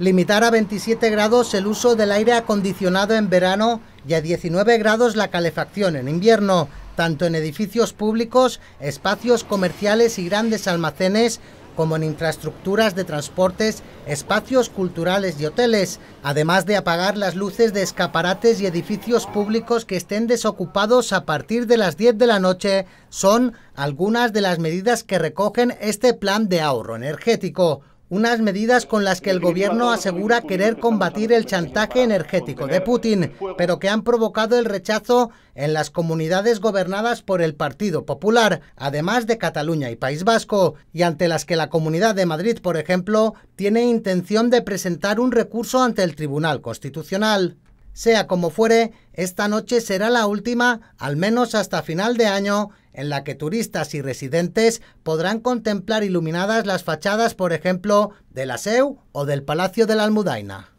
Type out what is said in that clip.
Limitar a 27 grados el uso del aire acondicionado en verano y a 19 grados la calefacción en invierno, tanto en edificios públicos, espacios comerciales y grandes almacenes, como en infraestructuras de transportes, espacios culturales y hoteles, además de apagar las luces de escaparates y edificios públicos que estén desocupados a partir de las 10 de la noche, son algunas de las medidas que recogen este plan de ahorro energético unas medidas con las que el gobierno asegura querer combatir el chantaje energético de Putin, pero que han provocado el rechazo en las comunidades gobernadas por el Partido Popular, además de Cataluña y País Vasco, y ante las que la Comunidad de Madrid, por ejemplo, tiene intención de presentar un recurso ante el Tribunal Constitucional. Sea como fuere, esta noche será la última, al menos hasta final de año, en la que turistas y residentes podrán contemplar iluminadas las fachadas, por ejemplo, de la SEU o del Palacio de la Almudaina.